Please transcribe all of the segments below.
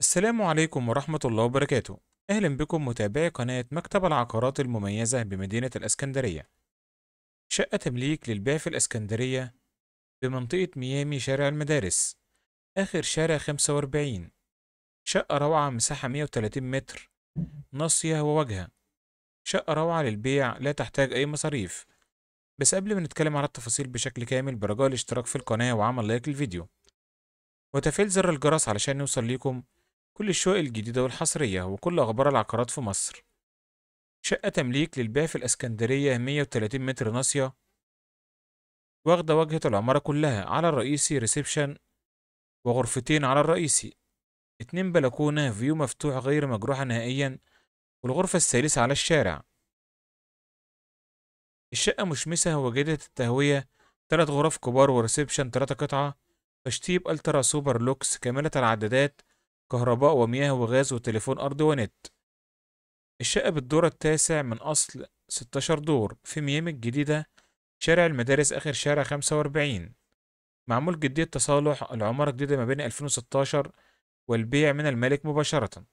السلام عليكم ورحمة الله وبركاته أهلا بكم متابعي قناة مكتب العقارات المميزة بمدينة الإسكندرية شقة تمليك للبيع في الإسكندرية بمنطقة ميامي شارع المدارس آخر شارع 45 شقة روعة مساحة 130 متر ناصية وواجهة شقة روعة للبيع لا تحتاج أي مصاريف بس قبل ما نتكلم على التفاصيل بشكل كامل برجاء الاشتراك في القناة وعمل لايك للفيديو وتفعيل زر الجرس علشان يوصل ليكم كل الشقق الجديدة والحصرية وكل أخبار العقارات في مصر شقة تمليك للبيع في الإسكندرية 130 متر ناصية واخدة وجهة العمارة كلها على الرئيسي ريسبشن وغرفتين على الرئيسي اتنين بلكونة فيو مفتوح غير مجروحة نهائيا والغرفة الثالثة على الشارع الشقة مشمسة وجدة التهوية تلات غرف كبار وريسبشن تلاتة قطعة تشطيب الترا سوبر لوكس كاملة العدادات كهرباء ومياه وغاز وتليفون أرضي ونت الشقة بالدور التاسع من أصل 16 دور في ميامي الجديدة شارع المدارس آخر شارع 45 معمول جدية تصالح العمارة الجديدة ما بين 2016 والبيع من المالك مباشرة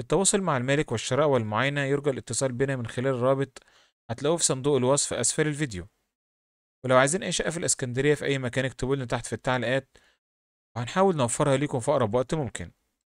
للتواصل مع المالك والشراء والمعاينة يرجى الاتصال بنا من خلال الرابط هتلاقوه في صندوق الوصف أسفل الفيديو ولو عايزين أي شقة في الإسكندرية في أي مكان اكتبوا لنا تحت في التعليقات وهنحاول نوفرها ليكم في أقرب وقت ممكن